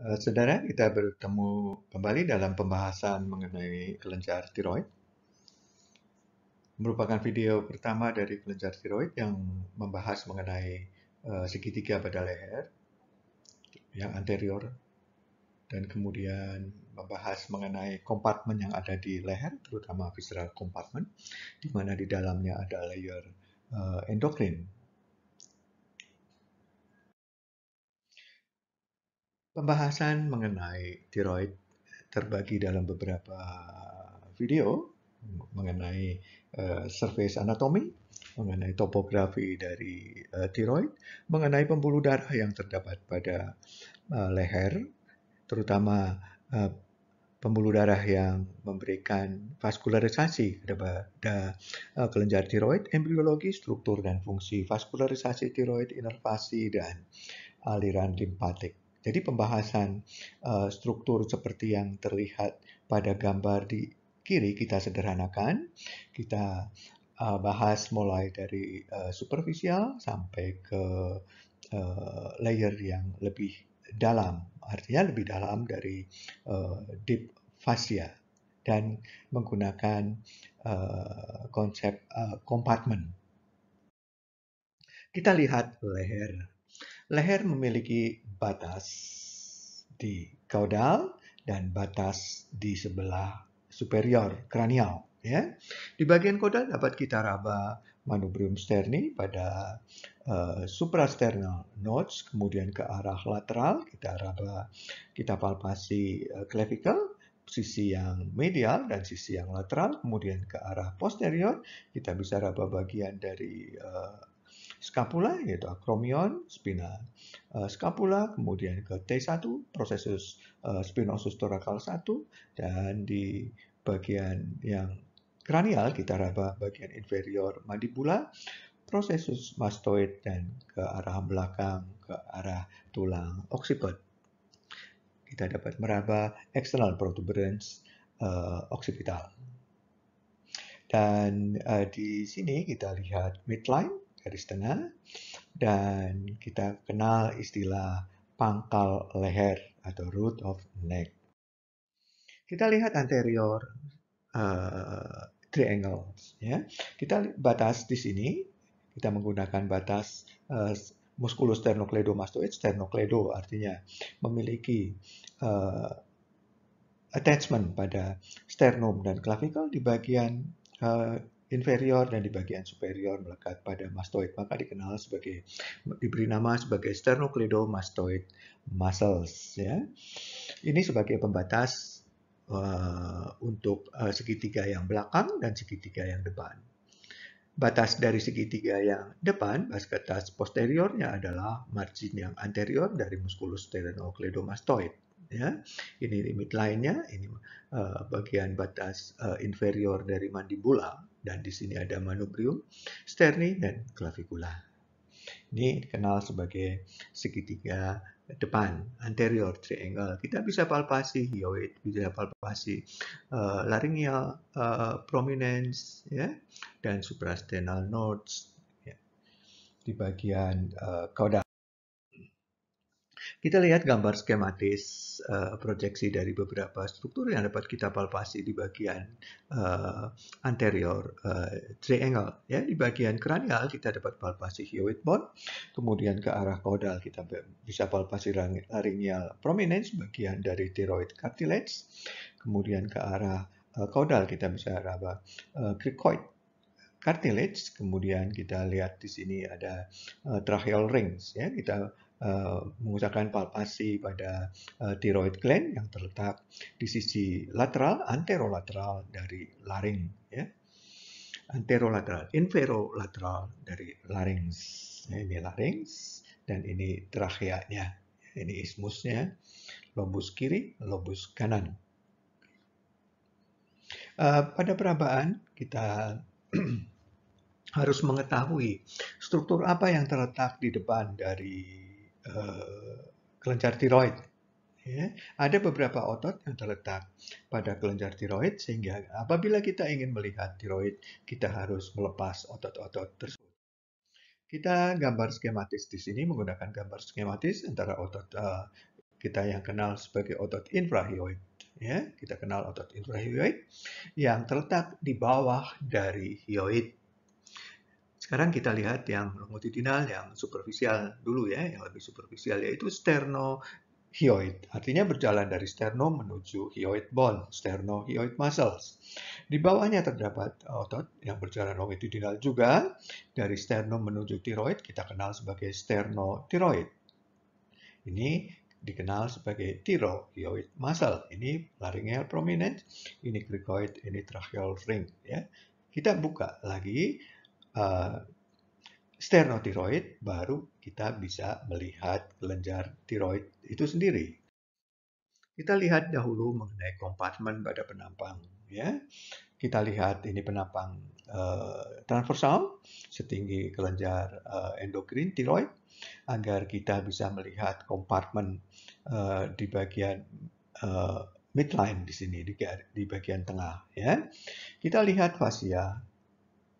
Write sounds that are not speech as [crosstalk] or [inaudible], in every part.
Eh, saudara, kita bertemu kembali dalam pembahasan mengenai kelenjar tiroid. Merupakan video pertama dari kelenjar tiroid yang membahas mengenai eh, segitiga pada leher yang anterior dan kemudian membahas mengenai kompartemen yang ada di leher, terutama visceral compartment, di mana di dalamnya ada layer eh, endokrin Pembahasan mengenai tiroid terbagi dalam beberapa video mengenai uh, surface anatomy, mengenai topografi dari uh, tiroid, mengenai pembuluh darah yang terdapat pada uh, leher, terutama uh, pembuluh darah yang memberikan vaskularisasi kepada uh, kelenjar tiroid, embriologi, struktur dan fungsi vaskularisasi tiroid, inervasi, dan aliran limpatik. Jadi pembahasan uh, struktur seperti yang terlihat pada gambar di kiri kita sederhanakan. Kita uh, bahas mulai dari uh, superficial sampai ke uh, layer yang lebih dalam. Artinya lebih dalam dari uh, deep fascia dan menggunakan uh, konsep uh, compartment. Kita lihat leher. Leher memiliki batas di kaudal dan batas di sebelah superior kranial. Ya. Di bagian kaudal dapat kita raba manubrium sterni pada uh, suprasternal nodes, kemudian ke arah lateral kita raba, kita palpasi uh, clavicle, sisi yang medial dan sisi yang lateral, kemudian ke arah posterior kita bisa raba bagian dari uh, skapula yaitu akromion spinal uh, eh, skapula kemudian ke T1 prosesus uh, eh, spinosus torakal 1 dan di bagian yang kranial kita raba bagian inferior mandibula prosesus mastoid dan ke arah belakang ke arah tulang occiput kita dapat meraba external protuberance uh, occipital dan uh, di sini kita lihat midline garis tengah dan kita kenal istilah pangkal leher atau root of neck. Kita lihat anterior uh, triangles ya. Kita batas di sini kita menggunakan batas uh, musculus sternocleidomastoid sternocleido artinya memiliki uh, attachment pada sternum dan clavicle di bagian uh, inferior dan di bagian superior melekat pada mastoid, maka dikenal sebagai diberi nama sebagai sternocleidomastoid muscles ya. Ini sebagai pembatas uh, untuk uh, segitiga yang belakang dan segitiga yang depan. Batas dari segitiga yang depan, batas posteriornya adalah margin yang anterior dari musculus sternocleidomastoid ya. Ini limit lainnya, ini uh, bagian batas uh, inferior dari mandibula dan di sini ada manubrium, sterni, dan clavicula. Ini dikenal sebagai segitiga depan, anterior triangle. Kita bisa palpasi hyoid, bisa palpasi uh, eh, laryngeal uh, eh, prominence, ya, dan suprasternal nodes ya, di bagian uh, caudal. Kita lihat gambar skematis uh, proyeksi dari beberapa struktur yang dapat kita palpasi di bagian uh, anterior uh, triangle. Ya, di bagian kranial kita dapat palpasi hyoid bone, kemudian ke arah caudal kita bisa palpasi laryngeal prominence bagian dari tiroid cartilage, kemudian ke arah uh, kita bisa raba uh, cricoid cartilage, kemudian kita lihat di sini ada uh, tracheal rings ya. Kita Eh, mengucapkan palpasi pada uh, tiroid gland yang terletak di sisi lateral anterolateral dari laring ya anterolateral inferolateral dari laring, nah, ini laring dan ini tracheanya ini ismusnya lobus kiri lobus kanan uh, pada perabaan kita [clears throat] harus mengetahui struktur apa yang terletak di depan dari Eh, kelenjar tiroid. Ya, ada beberapa otot yang terletak pada kelenjar tiroid sehingga apabila kita ingin melihat tiroid, kita harus melepas otot-otot tersebut. Kita gambar skematis di sini menggunakan gambar skematis antara otot uh, kita yang kenal sebagai otot infrahioid. Ya, kita kenal otot infrahioid yang terletak di bawah dari hioid sekarang kita lihat yang longitudinal, yang superficial dulu ya, yang lebih superficial yaitu sternohyoid. Artinya berjalan dari sternum menuju hyoid bone, sternohyoid muscles. Di bawahnya terdapat otot yang berjalan longitudinal juga. Dari sternum menuju tiroid kita kenal sebagai sternotiroid. Ini dikenal sebagai tirohyoid muscle. Ini laryngeal prominent, ini cricoid, ini tracheal ring. Ya. Kita buka lagi uh, sternotiroid baru kita bisa melihat kelenjar tiroid itu sendiri. Kita lihat dahulu mengenai kompartemen pada penampang ya. Kita lihat ini penampang uh, transversal setinggi kelenjar uh, endokrin tiroid agar kita bisa melihat kompartemen uh, di bagian uh, midline di sini di, di bagian tengah ya. Kita lihat fasia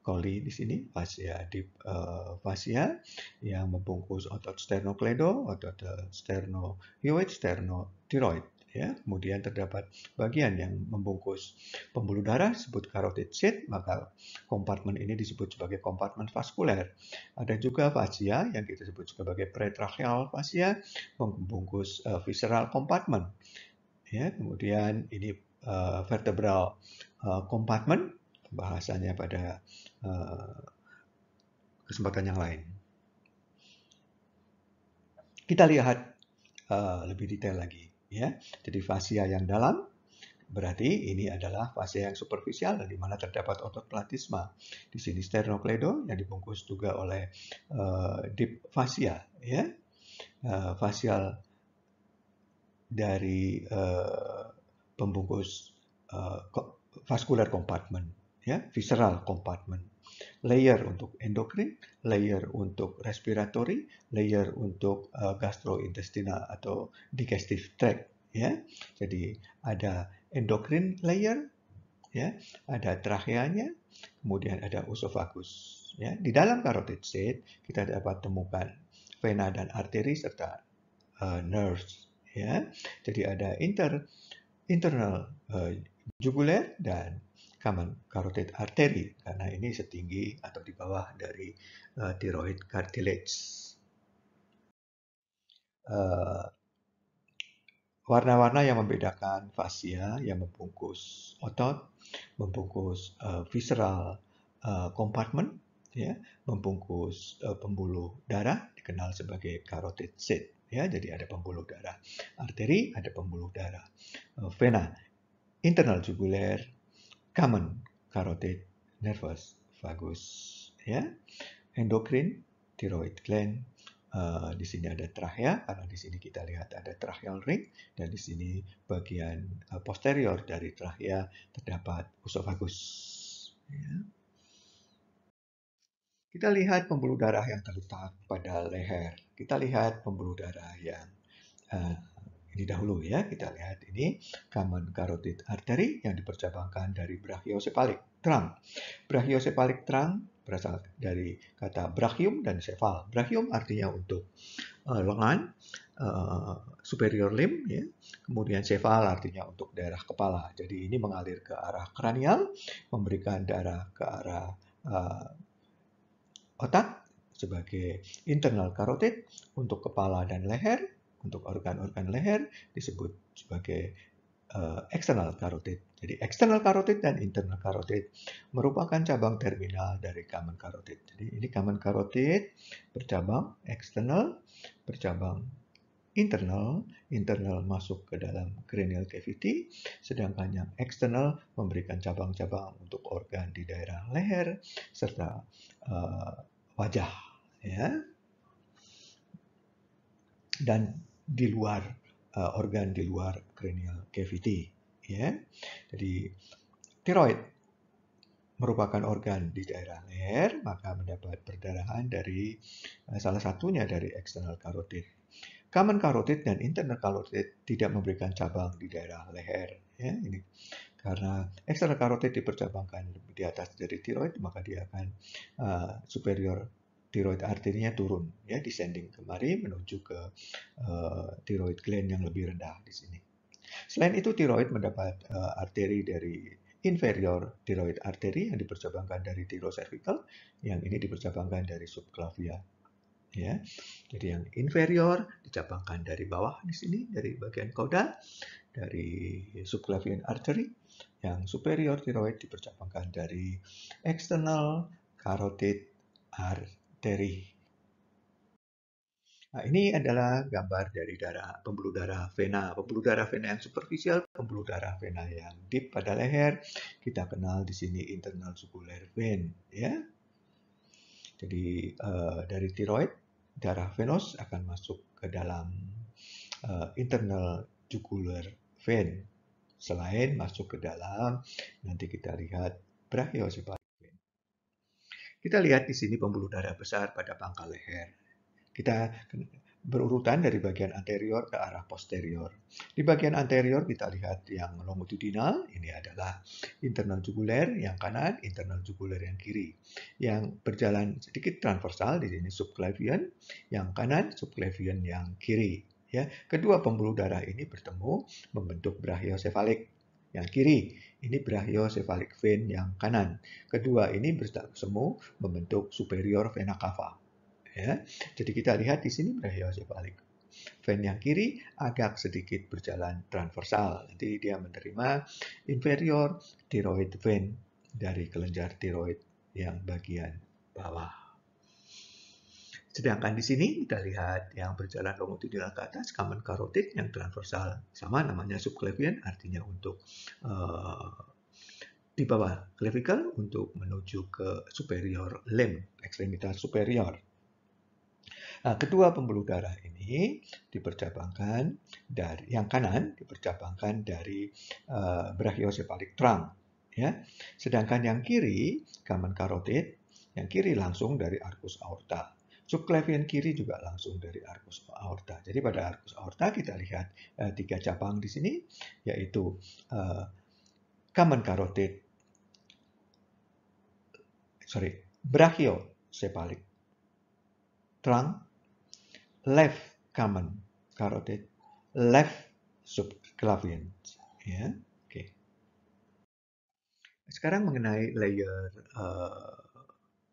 koli di sini fascia di uh, fascia yang membungkus otot sternocleido, otot eh, sternohyoid, sternotiroid ya. Kemudian terdapat bagian yang membungkus pembuluh darah disebut carotid sheath, maka kompartemen ini disebut sebagai kompartemen vaskuler. Ada juga fascia yang kita sebut sebagai pretracheal fascia, membungkus uh, visceral compartment. Ya, kemudian ini uh, vertebral uh, bahasannya pada uh, kesempatan yang lain. Kita lihat uh, lebih detail lagi ya. Jadi fascia yang dalam berarti ini adalah fascia yang superficial di mana terdapat otot platysma. Di sini sternocleido yang dibungkus juga oleh uh, deep fascia ya. Uh, fasial dari uh, pembungkus uh, vascular compartment ya visceral compartment. Layer untuk endokrin, layer untuk respiratory, layer untuk uh, gastrointestinal atau digestive tract ya. Jadi ada endokrin layer ya, ada tracheanya, kemudian ada usofagus ya. Di dalam carotid state kita dapat temukan vena dan arteri serta uh, nerves ya. Jadi ada inter internal uh, eh, jugular dan carotid artery karena ini setinggi atau di bawah dari uh, eh, thyroid cartilage. Uh, warna-warna yang membedakan fascia yang membungkus otot, membungkus uh, visceral uh, compartment, ya, membungkus uh, pembuluh darah dikenal sebagai carotid sheath, ya jadi ada pembuluh darah arteri ada pembuluh darah vena internal jugular common carotid nervous vagus ya endokrin tiroid gland Uh, di sini ada trachea ya, karena di sini kita lihat ada tracheal ring dan di sini bagian uh, posterior dari trachea ya, terdapat usofagus. Ya. Kita lihat pembuluh darah yang terletak pada leher. Kita lihat pembuluh darah yang uh, ini dahulu ya, kita lihat ini common carotid artery yang dipercabangkan dari brachiocephalic trunk. Brachiocephalic trunk berasal dari kata brachium dan cephal. Brachium artinya untuk uh, lengan, uh, superior limb, ya. kemudian cephal artinya untuk daerah kepala. Jadi ini mengalir ke arah kranial, memberikan darah ke arah uh, otak sebagai internal carotid untuk kepala dan leher, untuk organ-organ leher disebut sebagai uh, external carotid. Jadi external carotid dan internal carotid merupakan cabang terminal dari common carotid. Jadi ini common carotid bercabang eksternal, bercabang internal, internal masuk ke dalam cranial cavity, sedangkan yang eksternal memberikan cabang-cabang untuk organ di daerah leher serta uh, wajah, ya. Dan di luar uh, organ di luar cranial cavity ya. Jadi tiroid merupakan organ di daerah leher, maka mendapat perdarahan dari uh, salah satunya dari eksternal karotid. Common karotid dan internal karotid tidak memberikan cabang di daerah leher ya ini karena eksternal karotid dipercabangkan di atas dari tiroid maka dia akan uh, superior tiroid artinya turun ya descending kemari menuju ke uh, tiroid gland yang lebih rendah di sini. Selain itu tiroid mendapat uh, arteri dari inferior tiroid arteri yang dipercabangkan dari tirocervical, yang ini dipercabangkan dari subclavia. Ya. Jadi yang inferior dicabangkan dari bawah di sini dari bagian caudal dari subclavian artery, yang superior tiroid dipercabangkan dari external carotid artery arteri. Nah, ini adalah gambar dari darah pembuluh darah vena. Pembuluh darah vena yang superficial, pembuluh darah vena yang deep pada leher, kita kenal di sini internal jugular vein, ya. Jadi uh, dari tiroid darah venos akan masuk ke dalam uh, internal jugular vein. Selain masuk ke dalam, nanti kita lihat brachiocefalus kita lihat di sini pembuluh darah besar pada pangkal leher. Kita berurutan dari bagian anterior ke arah posterior. Di bagian anterior kita lihat yang longitudinal, ini adalah internal juguler yang kanan, internal juguler yang kiri. Yang berjalan sedikit transversal di sini subclavian yang kanan, subclavian yang kiri. Ya, kedua pembuluh darah ini bertemu membentuk brachiocephalic yang kiri. Ini brachiocephalic vein yang kanan. Kedua ini semu membentuk superior vena cava. Ya. Jadi kita lihat di sini brachiocephalic vein yang kiri agak sedikit berjalan transversal. Nanti dia menerima inferior tiroid vein dari kelenjar tiroid yang bagian bawah. Sedangkan di sini kita lihat yang berjalan longitudinal ke atas, common carotid yang transversal. Sama namanya subclavian artinya untuk uh, di bawah clavicle untuk menuju ke superior limb, ekstremitas superior. Nah, kedua pembuluh darah ini dipercabangkan dari yang kanan dipercabangkan dari uh, brachiocephalic trunk ya. Sedangkan yang kiri, common carotid yang kiri langsung dari arcus aorta. Subclavian kiri juga langsung dari arcus aorta. Jadi pada arcus aorta kita lihat eh, tiga cabang di sini, yaitu eh, common carotid, sorry, brachiocephalic trunk, left common carotid, left subclavian. Ya, oke. Okay. Sekarang mengenai layer uh,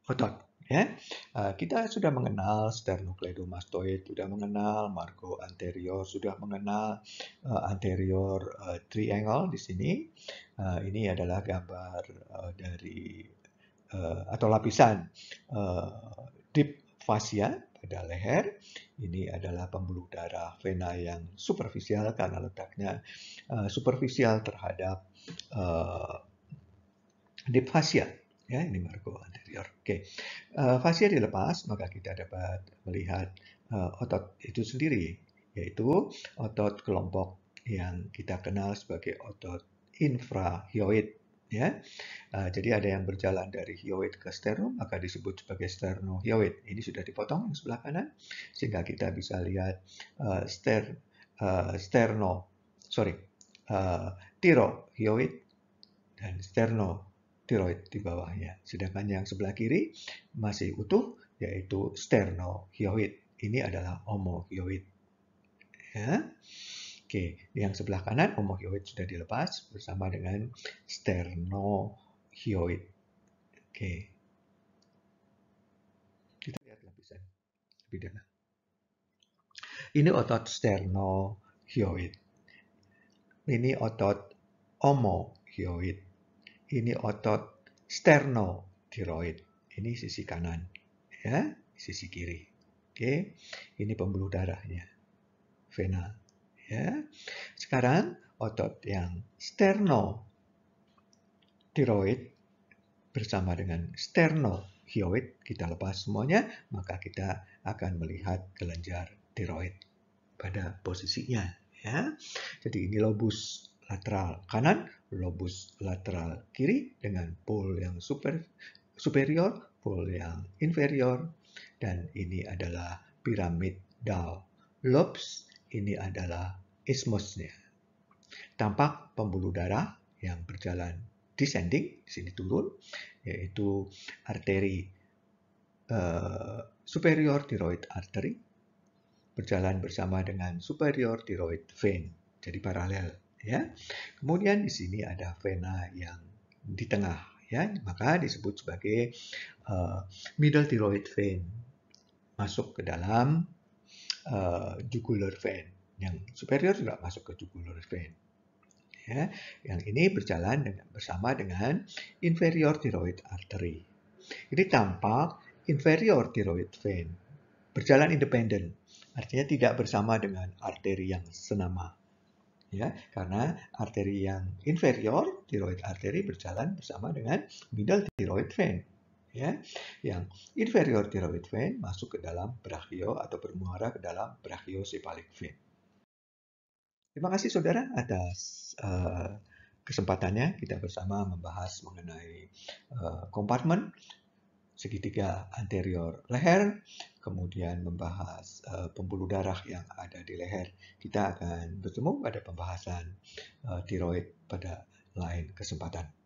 otot. Ya, eh, kita sudah mengenal sternocleidomastoid, sudah mengenal margo anterior, sudah mengenal eh, anterior eh, triangle di sini. ini adalah gambar dari atau lapisan deep fascia pada leher. Ini adalah pembuluh darah vena yang superficial karena letaknya superficial terhadap deep fascia ya ini margo anterior. Oke, uh, fascia dilepas maka kita dapat melihat uh, otot itu sendiri, yaitu otot kelompok yang kita kenal sebagai otot infrahyoid. Ya, eh, jadi ada yang berjalan dari hyoid ke sternum maka disebut sebagai sternohyoid. Ini sudah dipotong yang sebelah kanan sehingga kita bisa lihat uh, ster uh, sterno, sorry, uh, tirohyoid dan sterno tiroid di bawahnya. Sedangkan yang sebelah kiri masih utuh, yaitu sternohyoid. Ini adalah homohyoid. Ya. Oke, yang sebelah kanan homohyoid sudah dilepas bersama dengan sternohyoid. Oke. Kita lihat lapisan lebih dalam. Ini otot sternohyoid. Ini otot homohyoid ini otot sternothyroid. Ini sisi kanan, ya, sisi kiri. Oke, ini pembuluh darahnya, vena. Ya, sekarang otot yang sternothyroid bersama dengan sternohyoid kita lepas semuanya, maka kita akan melihat kelenjar tiroid pada posisinya. Ya, jadi ini lobus lateral kanan, lobus lateral kiri dengan pole yang super, superior, pole yang inferior, dan ini adalah piramid dao. Lobes ini adalah ismosnya. Tampak pembuluh darah yang berjalan descending, di sini turun, yaitu arteri uh, superior tiroid artery berjalan bersama dengan superior tiroid vein, jadi paralel ya. Kemudian di sini ada vena yang di tengah ya, maka disebut sebagai uh, middle thyroid vein masuk ke dalam uh, jugular vein. Yang superior juga masuk ke jugular vein. Ya, yang ini berjalan dengan, bersama dengan inferior thyroid artery. Ini tampak inferior thyroid vein berjalan independen, artinya tidak bersama dengan arteri yang senama ya karena arteri yang inferior tiroid arteri berjalan bersama dengan middle tiroid vein ya yang inferior tiroid vein masuk ke dalam brachio atau bermuara ke dalam brachiocephalic vein terima kasih saudara atas uh, kesempatannya kita bersama membahas mengenai uh, eh, kompartemen segitiga anterior leher, kemudian membahas uh, pembuluh darah yang ada di leher. Kita akan bertemu pada pembahasan uh, tiroid pada lain kesempatan.